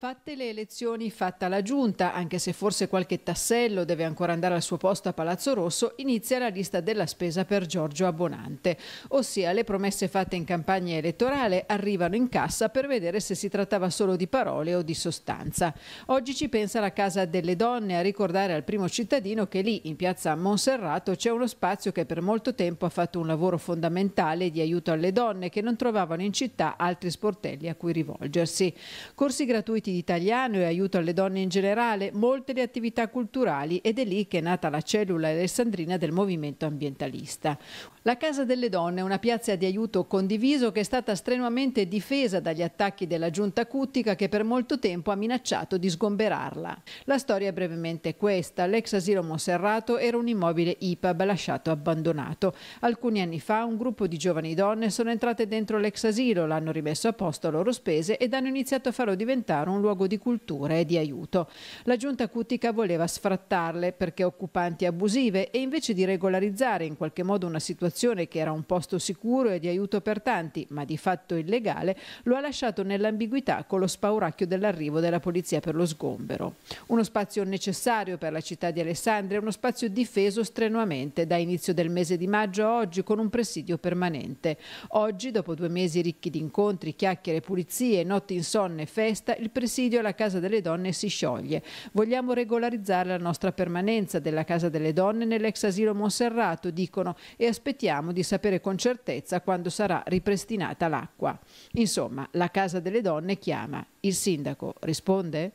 Fatte le elezioni, fatta la giunta, anche se forse qualche tassello deve ancora andare al suo posto a Palazzo Rosso, inizia la lista della spesa per Giorgio Abbonante, ossia le promesse fatte in campagna elettorale arrivano in cassa per vedere se si trattava solo di parole o di sostanza. Oggi ci pensa la Casa delle Donne a ricordare al primo cittadino che lì, in piazza Monserrato, c'è uno spazio che per molto tempo ha fatto un lavoro fondamentale di aiuto alle donne che non trovavano in città altri sportelli a cui rivolgersi. Corsi gratuiti Studenti Italiano e Aiuto alle Donne in generale, molte le attività culturali ed è lì che è nata la cellula alessandrina del movimento ambientalista. La Casa delle Donne è una piazza di aiuto condiviso che è stata strenuamente difesa dagli attacchi della giunta Cuttica che per molto tempo ha minacciato di sgomberarla. La storia è brevemente questa. L'ex asilo Monserrato era un immobile IPAB lasciato abbandonato. Alcuni anni fa un gruppo di giovani donne sono entrate dentro l'ex asilo, l'hanno rimesso a posto a loro spese ed hanno iniziato a farlo diventare un un luogo di cultura e di aiuto. La giunta Cutica voleva sfrattarle perché occupanti abusive e invece di regolarizzare in qualche modo una situazione che era un posto sicuro e di aiuto per tanti, ma di fatto illegale, lo ha lasciato nell'ambiguità con lo spauracchio dell'arrivo della polizia per lo sgombero. Uno spazio necessario per la città di Alessandria, uno spazio difeso strenuamente da inizio del mese di maggio a oggi con un presidio permanente. Oggi, dopo due mesi ricchi di incontri, chiacchiere, pulizie, notti insonne festa, il presidio presidio la Casa delle Donne si scioglie. Vogliamo regolarizzare la nostra permanenza della Casa delle Donne nell'ex asilo Monserrato, dicono, e aspettiamo di sapere con certezza quando sarà ripristinata l'acqua. Insomma, la Casa delle Donne chiama. Il sindaco risponde?